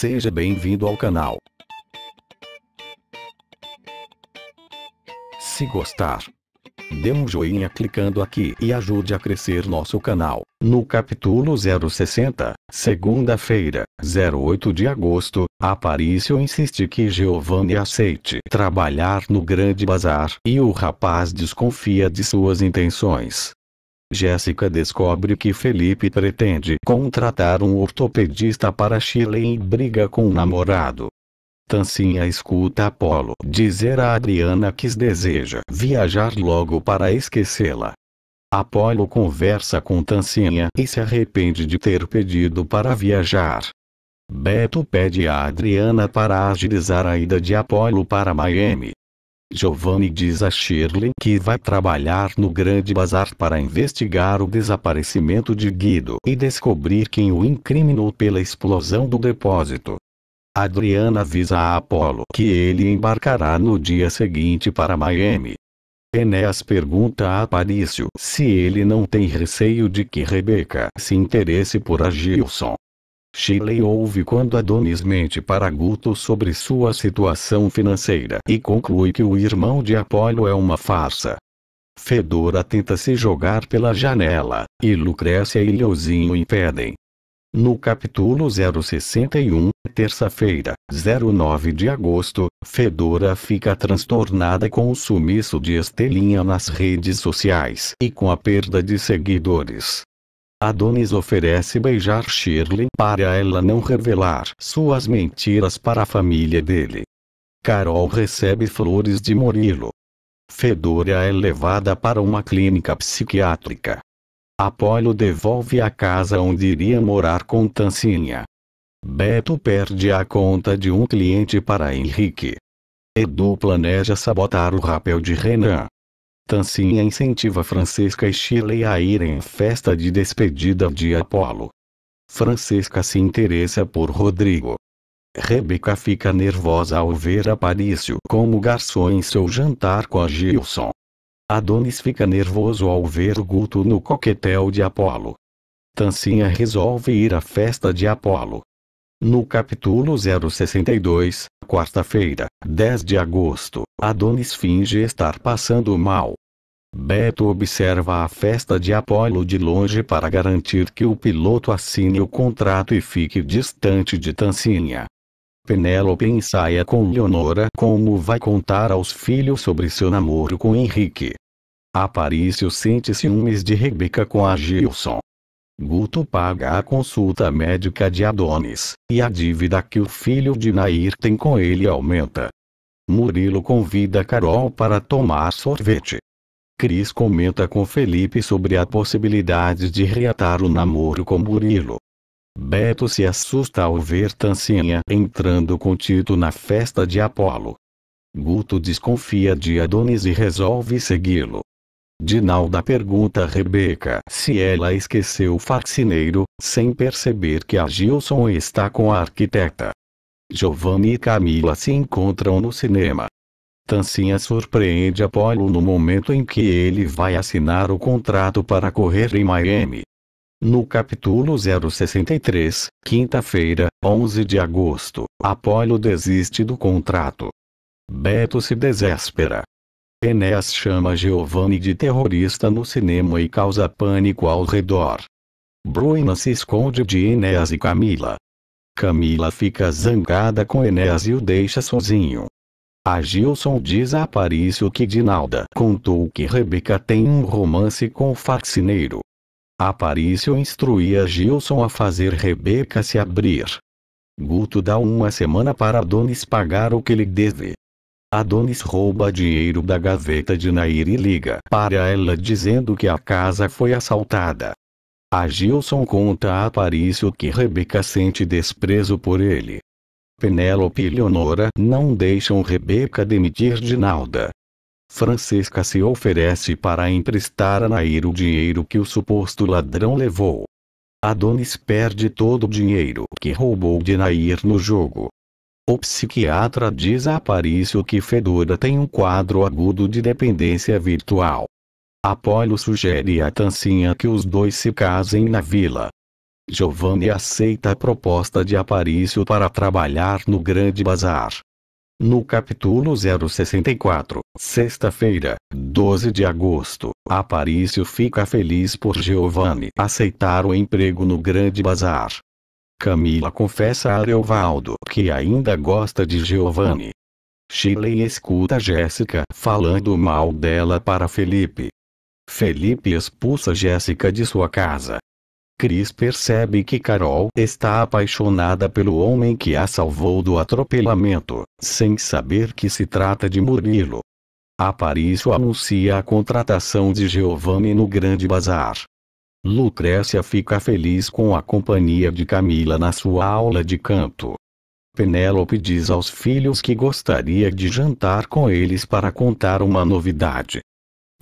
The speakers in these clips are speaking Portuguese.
Seja bem-vindo ao canal. Se gostar, dê um joinha clicando aqui e ajude a crescer nosso canal. No capítulo 060, segunda-feira, 08 de agosto, Aparício insiste que Giovanni aceite trabalhar no grande bazar e o rapaz desconfia de suas intenções. Jéssica descobre que Felipe pretende contratar um ortopedista para Chile e briga com o namorado. Tancinha escuta Apolo dizer a Adriana que deseja viajar logo para esquecê-la. Apolo conversa com Tancinha e se arrepende de ter pedido para viajar. Beto pede a Adriana para agilizar a ida de Apolo para Miami. Giovanni diz a Shirley que vai trabalhar no grande bazar para investigar o desaparecimento de Guido e descobrir quem o incriminou pela explosão do depósito. Adriana avisa a Apolo que ele embarcará no dia seguinte para Miami. Enéas pergunta a Aparício se ele não tem receio de que Rebeca se interesse por Agilson. Shirley ouve quando Adonis mente para Guto sobre sua situação financeira e conclui que o irmão de Apolo é uma farsa. Fedora tenta se jogar pela janela, e Lucrécia e Leozinho impedem. No capítulo 061, terça-feira, 09 de agosto, Fedora fica transtornada com o sumiço de Estelinha nas redes sociais e com a perda de seguidores. Adonis oferece beijar Shirley para ela não revelar suas mentiras para a família dele. Carol recebe flores de Murilo. Fedora é levada para uma clínica psiquiátrica. Apolo devolve a casa onde iria morar com Tancinha. Beto perde a conta de um cliente para Henrique. Edu planeja sabotar o rapel de Renan. Tancinha incentiva Francesca e Shirley a irem à festa de despedida de Apolo. Francesca se interessa por Rodrigo. Rebeca fica nervosa ao ver Aparício como garçom em seu jantar com a Gilson. Adonis fica nervoso ao ver o Guto no coquetel de Apolo. Tancinha resolve ir à festa de Apolo. No capítulo 062, Quarta-feira, 10 de agosto, Adonis finge estar passando mal. Beto observa a festa de Apolo de longe para garantir que o piloto assine o contrato e fique distante de Tancinha. Penélope ensaia com Leonora como vai contar aos filhos sobre seu namoro com Henrique. Aparício sente ciúmes de Rebeca com a Gilson. Guto paga a consulta médica de Adonis, e a dívida que o filho de Nair tem com ele aumenta. Murilo convida Carol para tomar sorvete. Cris comenta com Felipe sobre a possibilidade de reatar o namoro com Murilo. Beto se assusta ao ver Tancinha entrando com Tito na festa de Apolo. Guto desconfia de Adonis e resolve segui-lo. Dinalda pergunta a Rebeca se ela esqueceu o faxineiro, sem perceber que a Gilson está com a arquiteta. Giovanni e Camila se encontram no cinema. Tancinha surpreende Apollo no momento em que ele vai assinar o contrato para correr em Miami. No capítulo 063, quinta-feira, 11 de agosto, Apollo desiste do contrato. Beto se desespera. Enéas chama Giovanni de terrorista no cinema e causa pânico ao redor. Bruna se esconde de Enéas e Camila. Camila fica zangada com Enéas e o deixa sozinho. A Gilson diz a Aparício que Dinalda contou que Rebeca tem um romance com o faxineiro. Aparício instrui Agilson Gilson a fazer Rebeca se abrir. Guto dá uma semana para Donis pagar o que lhe deve. Adonis rouba dinheiro da gaveta de Nair e liga para ela dizendo que a casa foi assaltada. A Gilson conta a Aparício que Rebeca sente desprezo por ele. Penélope e Leonora não deixam Rebeca demitir Dinalda. Francesca se oferece para emprestar a Nair o dinheiro que o suposto ladrão levou. Adonis perde todo o dinheiro que roubou de Nair no jogo. O psiquiatra diz a Aparício que Fedora tem um quadro agudo de dependência virtual. Apolo sugere a Tancinha que os dois se casem na vila. Giovanni aceita a proposta de Aparício para trabalhar no Grande Bazar. No capítulo 064, sexta-feira, 12 de agosto, Aparício fica feliz por Giovanni aceitar o emprego no Grande Bazar. Camila confessa a Areovaldo que ainda gosta de Giovanni. Shirley escuta Jéssica falando mal dela para Felipe. Felipe expulsa Jéssica de sua casa. Cris percebe que Carol está apaixonada pelo homem que a salvou do atropelamento, sem saber que se trata de Murilo. Aparício anuncia a contratação de Giovanni no grande bazar. Lucrécia fica feliz com a companhia de Camila na sua aula de canto. Penélope diz aos filhos que gostaria de jantar com eles para contar uma novidade.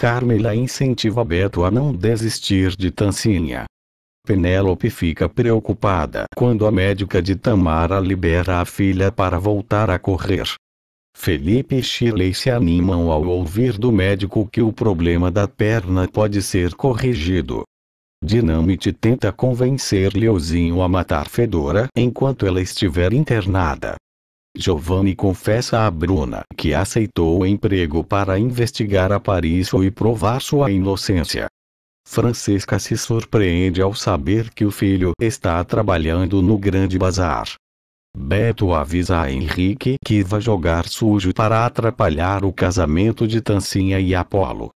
Carmela incentiva Beto a não desistir de Tancinha. Penélope fica preocupada quando a médica de Tamara libera a filha para voltar a correr. Felipe e Shirley se animam ao ouvir do médico que o problema da perna pode ser corrigido. Dinamite tenta convencer Leozinho a matar Fedora enquanto ela estiver internada. Giovanni confessa a Bruna que aceitou o emprego para investigar a Paris e provar sua inocência. Francesca se surpreende ao saber que o filho está trabalhando no grande bazar. Beto avisa a Henrique que vai jogar sujo para atrapalhar o casamento de Tancinha e Apolo.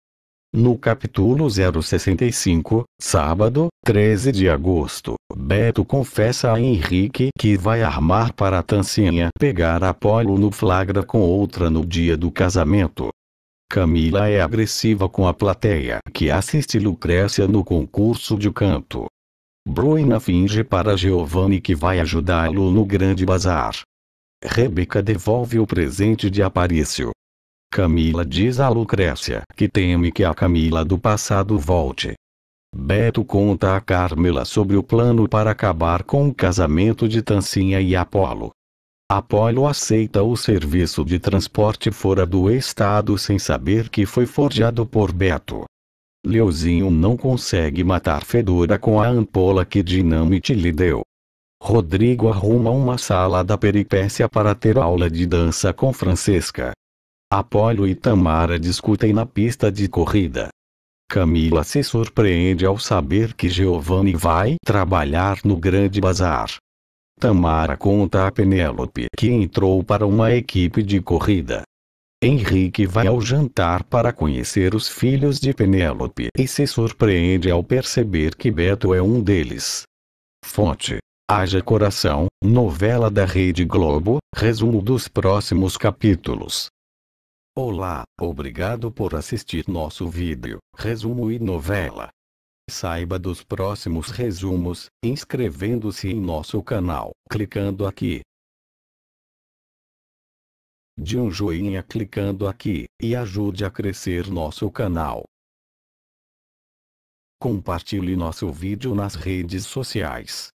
No capítulo 065, sábado, 13 de agosto, Beto confessa a Henrique que vai armar para Tancinha pegar Apolo no flagra com outra no dia do casamento. Camila é agressiva com a plateia que assiste Lucrécia no concurso de canto. Bruna finge para Giovanni que vai ajudá-lo no grande bazar. Rebeca devolve o presente de Aparício Camila diz a Lucrécia que teme que a Camila do passado volte. Beto conta a Carmela sobre o plano para acabar com o casamento de Tancinha e Apolo. Apolo aceita o serviço de transporte fora do estado sem saber que foi forjado por Beto. Leozinho não consegue matar Fedora com a ampola que Dinamite lhe deu. Rodrigo arruma uma sala da peripécia para ter aula de dança com Francesca. Apolo e Tamara discutem na pista de corrida. Camila se surpreende ao saber que Giovanni vai trabalhar no grande bazar. Tamara conta a Penélope que entrou para uma equipe de corrida. Henrique vai ao jantar para conhecer os filhos de Penélope e se surpreende ao perceber que Beto é um deles. Fonte: Haja Coração, novela da Rede Globo, resumo dos próximos capítulos. Olá, obrigado por assistir nosso vídeo, resumo e novela. Saiba dos próximos resumos, inscrevendo-se em nosso canal, clicando aqui. De um joinha clicando aqui, e ajude a crescer nosso canal. Compartilhe nosso vídeo nas redes sociais.